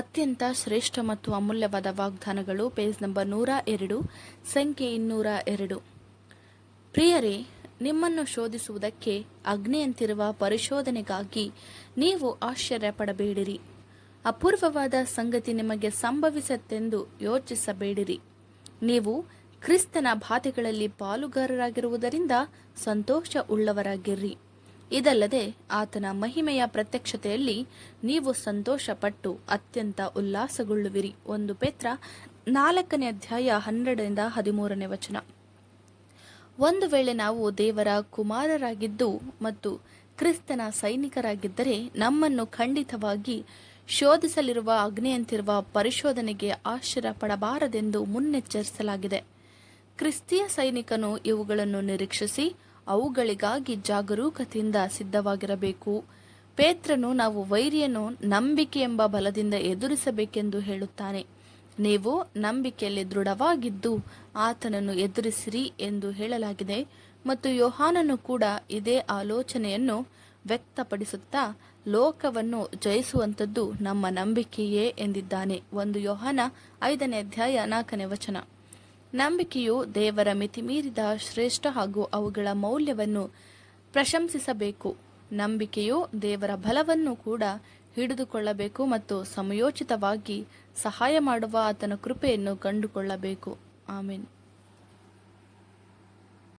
ಅತ್ಯಂತ ಶ್ರೇಷ್ಠ ಮತ್ತು ಅಮೂಲ್ಯವಾದ ವಾಗ್ದಾನಗಳು ಪೇಜ್ ನಂಬರ್ ನೂರ ಎರಡು ಸಂಖ್ಯೆ ಇನ್ನೂರ ಎರಡು ಪ್ರಿಯರೇ ನಿಮ್ಮನ್ನು ಶೋಧಿಸುವುದಕ್ಕೆ ಅಗ್ನಿಯಂತಿರುವ ಪರಿಶೋಧನೆಗಾಗಿ ನೀವು ಆಶ್ಚರ್ಯ ಪಡಬೇಡಿರಿ ಅಪೂರ್ವವಾದ ಸಂಗತಿ ನಿಮಗೆ ಸಂಭವಿಸತ್ತೆಂದು ಯೋಚಿಸಬೇಡಿರಿ ನೀವು ಕ್ರಿಸ್ತನ ಬಾಧೆಗಳಲ್ಲಿ ಪಾಲುಗಾರರಾಗಿರುವುದರಿಂದ ಸಂತೋಷ ಉಳ್ಳವರಾಗಿರ್ರಿ ಇದಲ್ಲದೆ ಆತನ ಮಹಿಮೆಯ ಪ್ರತ್ಯಕ್ಷತೆಯಲ್ಲಿ ನೀವು ಸಂತೋಷಪಟ್ಟು ಅತ್ಯಂತ ಉಲ್ಲಾಸಗೊಳ್ಳುವಿರಿ ಒಂದು ಪೇತ್ರ ನಾಲ್ಕನೇ ಅಧ್ಯಾಯ ಹನ್ನೆರಡರಿಂದ ಹದಿಮೂರನೇ ವಚನ ಒಂದು ವೇಳೆ ನಾವು ದೇವರ ಕುಮಾರರಾಗಿದ್ದು ಮತ್ತು ಕ್ರಿಸ್ತನ ಸೈನಿಕರಾಗಿದ್ದರೆ ನಮ್ಮನ್ನು ಖಂಡಿತವಾಗಿ ಶೋಧಿಸಲಿರುವ ಅಗ್ನಿಯಂತಿರುವ ಪರಿಶೋಧನೆಗೆ ಆಶ್ಚರ್ಯ ಪಡಬಾರದೆಂದು ಮುನ್ನೆಚ್ಚರಿಸಲಾಗಿದೆ ಕ್ರಿಸ್ತಿಯ ಸೈನಿಕನು ಇವುಗಳನ್ನು ನಿರೀಕ್ಷಿಸಿ ಅವುಗಳಿಗಾಗಿ ಜಾಗರೂಕತೆಯಿಂದ ಸಿದ್ಧವಾಗಿರಬೇಕು ಪೇತ್ರನು ನಾವು ವೈರಿಯನ್ನು ನಂಬಿಕೆ ಎಂಬ ಬಲದಿಂದ ಎದುರಿಸಬೇಕೆಂದು ಹೇಳುತ್ತಾನೆ ನೀವು ನಂಬಿಕೆಯಲ್ಲಿ ದೃಢವಾಗಿದ್ದು ಆತನನ್ನು ಎದುರಿಸಿರಿ ಎಂದು ಹೇಳಲಾಗಿದೆ ಮತ್ತು ಯೋಹಾನನು ಕೂಡ ಇದೇ ಆಲೋಚನೆಯನ್ನು ವ್ಯಕ್ತಪಡಿಸುತ್ತಾ ಲೋಕವನ್ನು ಜಯಿಸುವಂಥದ್ದು ನಮ್ಮ ನಂಬಿಕೆಯೇ ಎಂದಿದ್ದಾನೆ ಒಂದು ಯೋಹಾನ ಐದನೇ ಅಧ್ಯಾಯ ನಾಲ್ಕನೇ ವಚನ ನಂಬಿಕೆಯು ದೇವರ ಮಿತಿಮೀರಿದ ಶ್ರೇಷ್ಠ ಹಾಗೂ ಅವುಗಳ ಮೌಲ್ಯವನ್ನು ಪ್ರಶಂಸಿಸಬೇಕು ನಂಬಿಕೆಯು ದೇವರ ಬಲವನ್ನು ಕೂಡ ಹಿಡಿದುಕೊಳ್ಳಬೇಕು ಮತ್ತು ಸಮಯೋಚಿತವಾಗಿ ಸಹಾಯ ಮಾಡುವ ಆತನ ಕೃಪೆಯನ್ನು ಕಂಡುಕೊಳ್ಳಬೇಕು ಆಮೀನ್